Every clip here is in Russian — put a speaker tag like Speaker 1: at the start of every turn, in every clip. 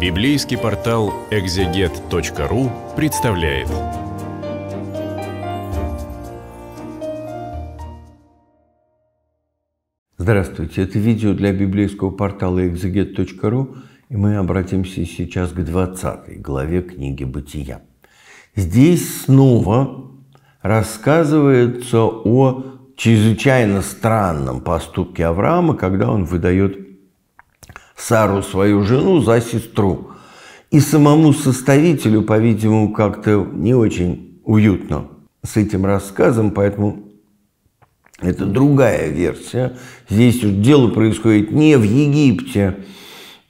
Speaker 1: Библейский портал экзегет.ру представляет. Здравствуйте, это видео для библейского портала экзегет.ру, и мы обратимся сейчас к 20 главе книги «Бытия». Здесь снова рассказывается о чрезвычайно странном поступке Авраама, когда он выдает Сару, свою жену, за сестру. И самому составителю, по-видимому, как-то не очень уютно с этим рассказом, поэтому это другая версия. Здесь дело происходит не в Египте,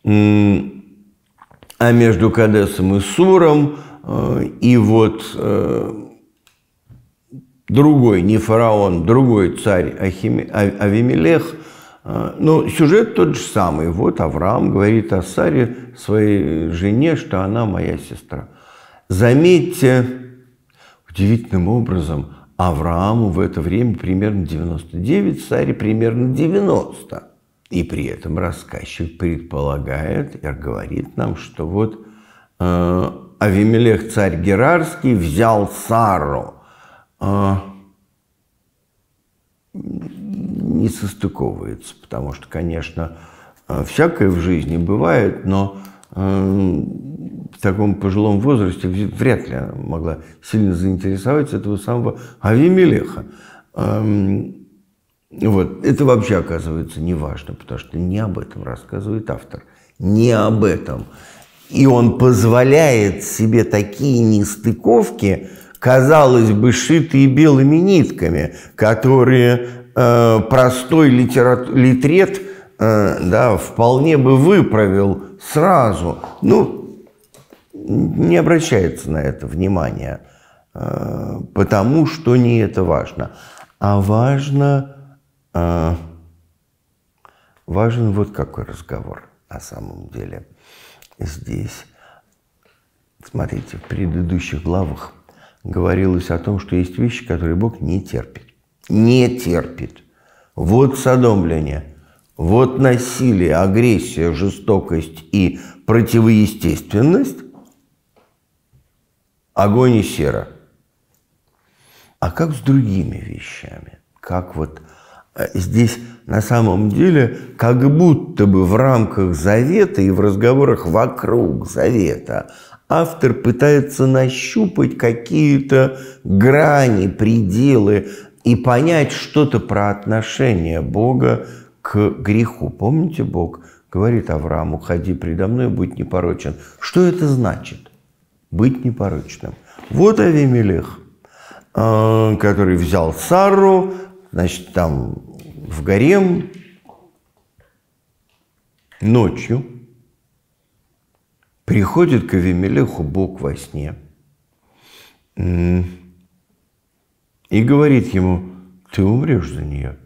Speaker 1: а между Кадесом и Суром. Э, и вот э, другой, не фараон, другой царь Ахиме, Авимелех а, Но ну, сюжет тот же самый. Вот Авраам говорит о Саре, своей жене, что она моя сестра. Заметьте, удивительным образом, Аврааму в это время примерно 99, Саре примерно 90. И при этом рассказчик предполагает и говорит нам, что вот э, Авимелех царь Герарский взял Сару. Э, не состыковывается, потому что, конечно, э, всякое в жизни бывает, но э, в таком пожилом возрасте вряд ли она могла сильно заинтересовать этого самого Авимелеха. Эм, вот. Это вообще оказывается не важно, потому что не об этом рассказывает автор. Не об этом. И он позволяет себе такие нестыковки, казалось бы, шитые белыми нитками, которые Э, простой литерат, литрет э, да, вполне бы выправил сразу. Ну, не обращается на это внимание, э, потому что не это важно. А важно, важен вот какой разговор на самом деле здесь. Смотрите, в предыдущих главах говорилось о том, что есть вещи, которые Бог не терпит не терпит. Вот садомление, вот насилие, агрессия, жестокость и противоестественность, огонь и сера. А как с другими вещами? Как вот э, здесь на самом деле как будто бы в рамках завета и в разговорах вокруг завета автор пытается нащупать какие-то грани, пределы, и понять что-то про отношение Бога к греху. Помните, Бог говорит Аврааму, ходи предо мной, будь непорочен. Что это значит? Быть непорочным. Вот Авимелех, э, который взял Сару, значит, там в гарем ночью приходит к Авимелеху Бог во сне – и говорит ему, ты умрешь за нее,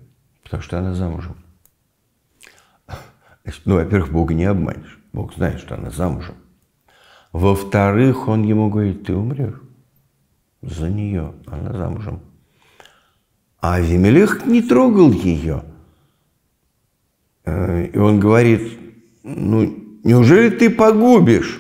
Speaker 1: потому что она замужем. Ну, во-первых, Бога не обманешь. Бог знает, что она замужем. Во-вторых, он ему говорит, ты умрешь за нее, она замужем. А Авимелех не трогал ее. Э, и он говорит, ну, неужели ты погубишь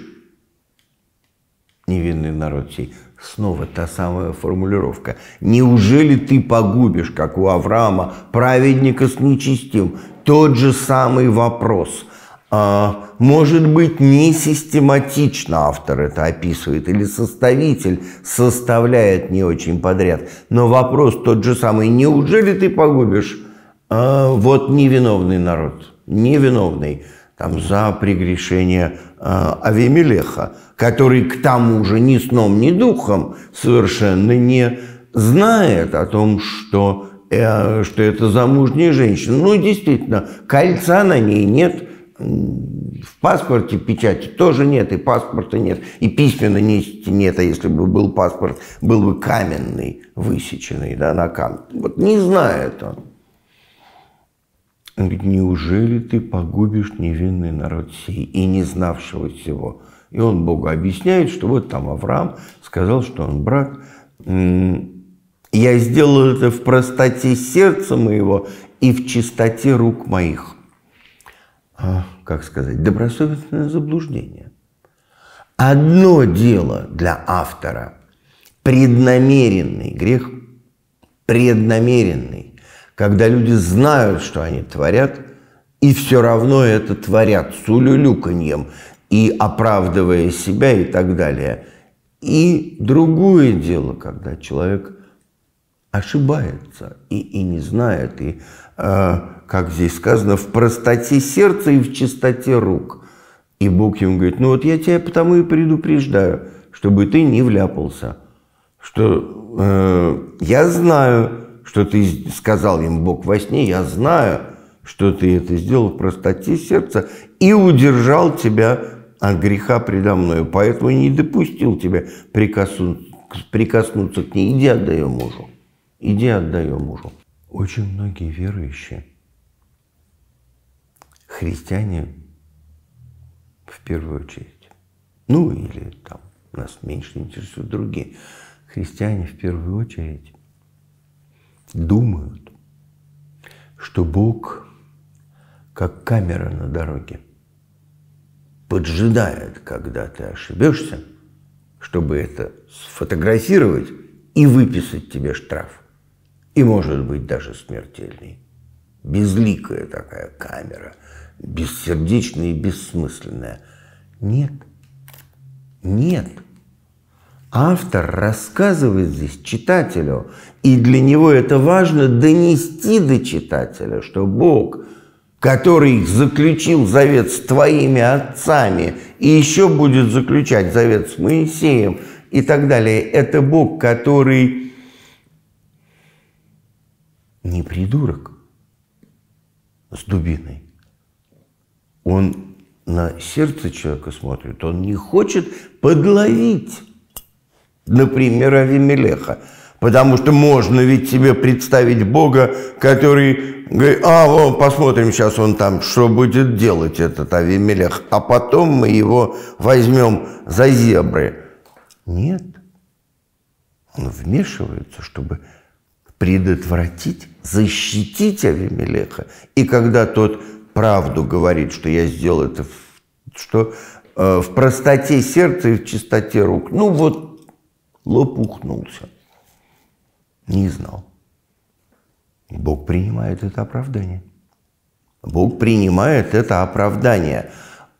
Speaker 1: невинный народ сей? Снова та самая формулировка. «Неужели ты погубишь, как у Авраама, праведника с нечистим?» Тот же самый вопрос. А, может быть, не систематично автор это описывает, или составитель составляет не очень подряд. Но вопрос тот же самый. «Неужели ты погубишь?» а, Вот невиновный народ, невиновный там, за прегрешение э, а, Авимелеха, который к тому же ни сном, ни духом совершенно не знает о том, что, э, что это замужняя женщина. Ну, действительно, кольца на ней нет, в паспорте печати тоже нет, и паспорта нет, и письменности нет, а если бы был паспорт, был бы каменный, высеченный да, на камне. Вот не знает он. Он говорит, неужели ты погубишь невинный народ сей и не знавшего всего? И он Богу объясняет, что вот там Авраам сказал, что он брат. Я сделал это в простоте сердца моего и в чистоте рук моих. А, как сказать, добросовестное заблуждение. Одно дело для автора – преднамеренный грех, преднамеренный, когда люди знают, что они творят, и все равно это творят с улюлюканьем и оправдывая себя и так далее. И другое дело, когда человек ошибается и, и не знает, и, э, как здесь сказано, в простоте сердца и в чистоте рук. И Бог ему говорит, ну вот я тебя потому и предупреждаю, чтобы ты не вляпался, что э, я знаю, что ты сказал им Бог во сне, я знаю, что ты это сделал в простоте сердца и удержал тебя от греха предо мною, поэтому не допустил тебя прикоснуться, прикоснуться к ней. Иди отдай ее мужу. Иди отдай ее мужу. Очень многие верующие, христиане в первую очередь, ну или там нас меньше интересуют другие, христиане в первую очередь думают, что Бог как камера на дороге. Поджидает, когда ты ошибешься, чтобы это сфотографировать и выписать тебе штраф. И, может быть, даже смертельный. Безликая такая камера, бессердечная и бессмысленная. Нет, нет – Автор рассказывает здесь читателю, и для него это важно донести до читателя, что Бог, который заключил завет с твоими отцами и еще будет заключать завет с Моисеем и так далее, это Бог, который не придурок с дубиной. Он на сердце человека смотрит, он не хочет подловить например, Авимелеха. Потому что можно ведь себе представить Бога, который говорит, а, вон, посмотрим сейчас он там, что будет делать этот Авимелех, а потом мы его возьмем за зебры. Нет. Он вмешивается, чтобы предотвратить, защитить Авимелеха. И когда тот правду говорит, что я сделал это, что э, в простоте сердца и в чистоте рук, ну вот лопухнулся. Не знал. Бог принимает это оправдание. Бог принимает это оправдание.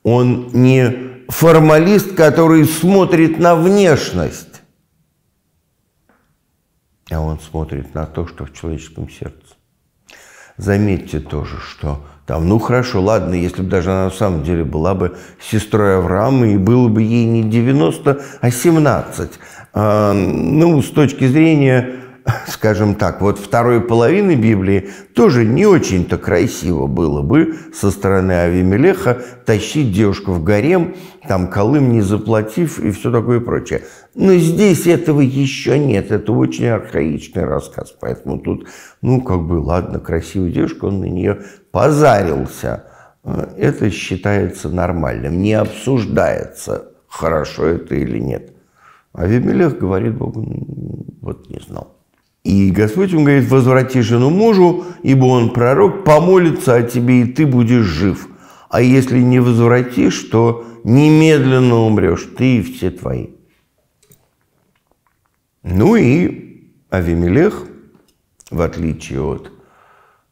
Speaker 1: Он не формалист, который смотрит на внешность, а он смотрит на то, что в человеческом сердце заметьте тоже, что там, ну хорошо, ладно, если бы даже она на самом деле была бы сестрой Авраама, и было бы ей не 90, а 17. А, ну, с точки зрения скажем так, вот второй половины Библии тоже не очень-то красиво было бы со стороны Авимелеха тащить девушку в гарем, там Колым не заплатив и все такое прочее. Но здесь этого еще нет, это очень архаичный рассказ, поэтому тут, ну, как бы, ладно, красивая девушка, он на нее позарился. Это считается нормальным, не обсуждается, хорошо это или нет. А Вимелех говорит Богу, вот не знал. И Господь ему говорит, возврати жену мужу, ибо он пророк, помолится о тебе, и ты будешь жив. А если не возвратишь, то немедленно умрешь, ты и все твои. Ну и Авимелех, в отличие от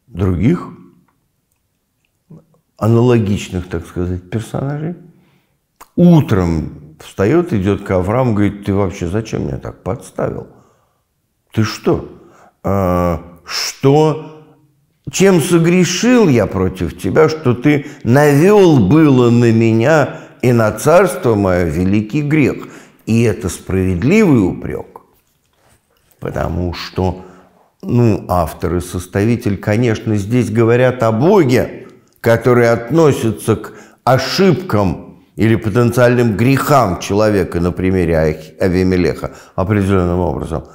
Speaker 1: других аналогичных, так сказать, персонажей, утром встает, идет к Аврааму, говорит, ты вообще зачем меня так подставил? ты что? А, что? Чем согрешил я против тебя, что ты навел было на меня и на царство мое великий грех? И это справедливый упрек, потому что ну, автор и составитель, конечно, здесь говорят о Боге, который относится к ошибкам или потенциальным грехам человека на примере Авимелеха определенным образом –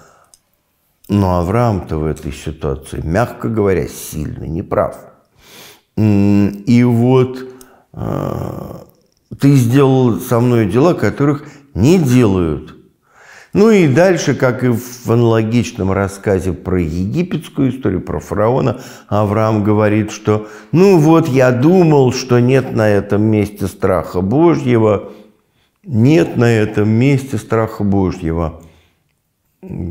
Speaker 1: но Авраам-то в этой ситуации, мягко говоря, сильно неправ. И вот э, ты сделал со мной дела, которых не делают. Ну и дальше, как и в аналогичном рассказе про египетскую историю, про фараона, Авраам говорит, что «ну вот я думал, что нет на этом месте страха Божьего, нет на этом месте страха Божьего».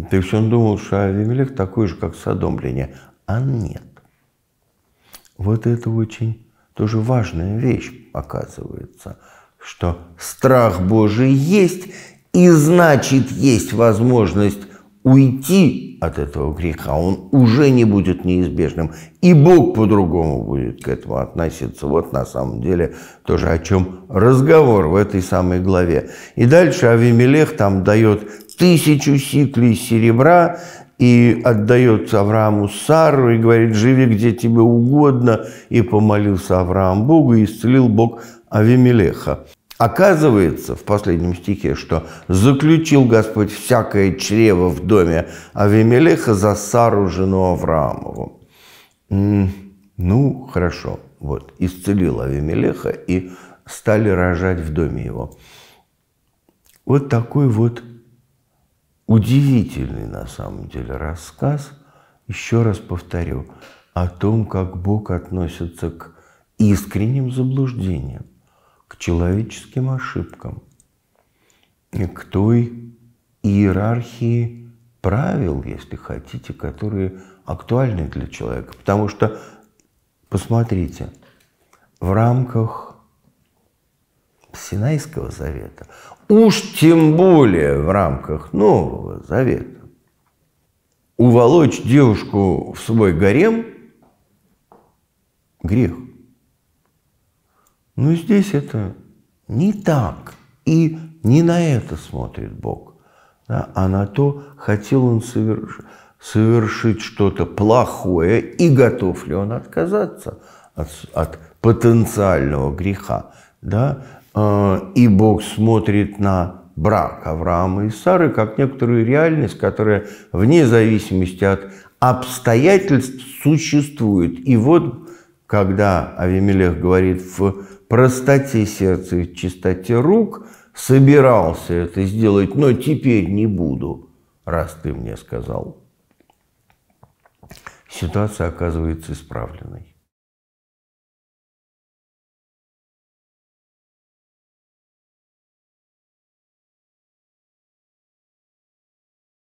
Speaker 1: То есть он думал, что Авимелех такой же, как Содом, А нет. Вот это очень тоже важная вещь оказывается, что страх Божий есть, и значит есть возможность уйти от этого греха, он уже не будет неизбежным. И Бог по-другому будет к этому относиться. Вот на самом деле тоже о чем разговор в этой самой главе. И дальше Авимелех там дает тысячу сиклей серебра и отдает Аврааму Сару и говорит, живи где тебе угодно. И помолился Авраам Богу, и исцелил Бог Авимелеха. Оказывается, в последнем стихе, что заключил Господь всякое чрево в доме Авимелеха за Сару, жену Авраамову. Ну, хорошо, вот, исцелил Авимелеха и стали рожать в доме его. Вот такой вот удивительный на самом деле рассказ, еще раз повторю, о том, как Бог относится к искренним заблуждениям, к человеческим ошибкам, к той иерархии правил, если хотите, которые актуальны для человека. Потому что, посмотрите, в рамках Синайского завета Уж тем более в рамках Нового Завета. Уволочь девушку в свой гарем – грех. Но здесь это не так. И не на это смотрит Бог, да, а на то, хотел он совершить, совершить что-то плохое и готов ли он отказаться от, от потенциального греха. Да? Э, и Бог смотрит на брак Авраама и Сары как некоторую реальность, которая вне зависимости от обстоятельств существует. И вот, когда Авимелех говорит в простоте сердца и чистоте рук, собирался это сделать, но теперь не буду, раз ты мне сказал. Ситуация оказывается исправленной.